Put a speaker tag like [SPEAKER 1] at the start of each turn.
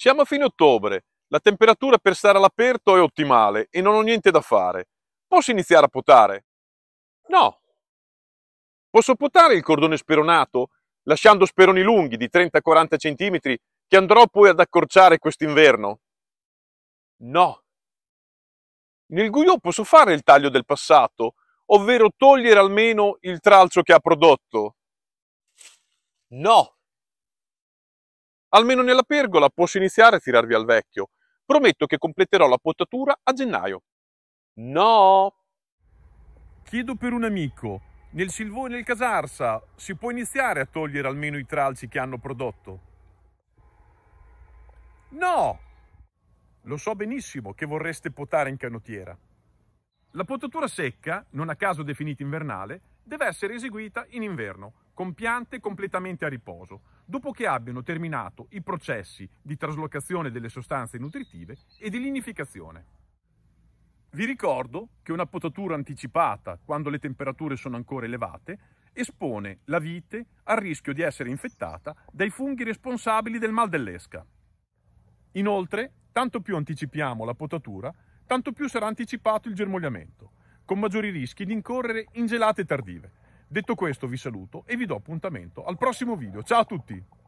[SPEAKER 1] Siamo a fine ottobre, la temperatura per stare all'aperto è ottimale e non ho niente da fare. Posso iniziare a potare? No. Posso potare il cordone speronato, lasciando speroni lunghi di 30-40 cm che andrò poi ad accorciare quest'inverno? No. Nel guio posso fare il taglio del passato, ovvero togliere almeno il tralcio che ha prodotto? No. Almeno nella pergola posso iniziare a tirarvi al vecchio. Prometto che completerò la potatura a gennaio. No! Chiedo per un amico. Nel Silvone e nel Casarsa si può iniziare a togliere almeno i tralci che hanno prodotto? No! Lo so benissimo che vorreste potare in canottiera. La potatura secca, non a caso definita invernale, deve essere eseguita in inverno, con piante completamente a riposo, dopo che abbiano terminato i processi di traslocazione delle sostanze nutritive e di linificazione. Vi ricordo che una potatura anticipata, quando le temperature sono ancora elevate, espone la vite al rischio di essere infettata dai funghi responsabili del mal dell'esca. Inoltre, tanto più anticipiamo la potatura, tanto più sarà anticipato il germogliamento con maggiori rischi di incorrere in gelate tardive. Detto questo vi saluto e vi do appuntamento al prossimo video. Ciao a tutti!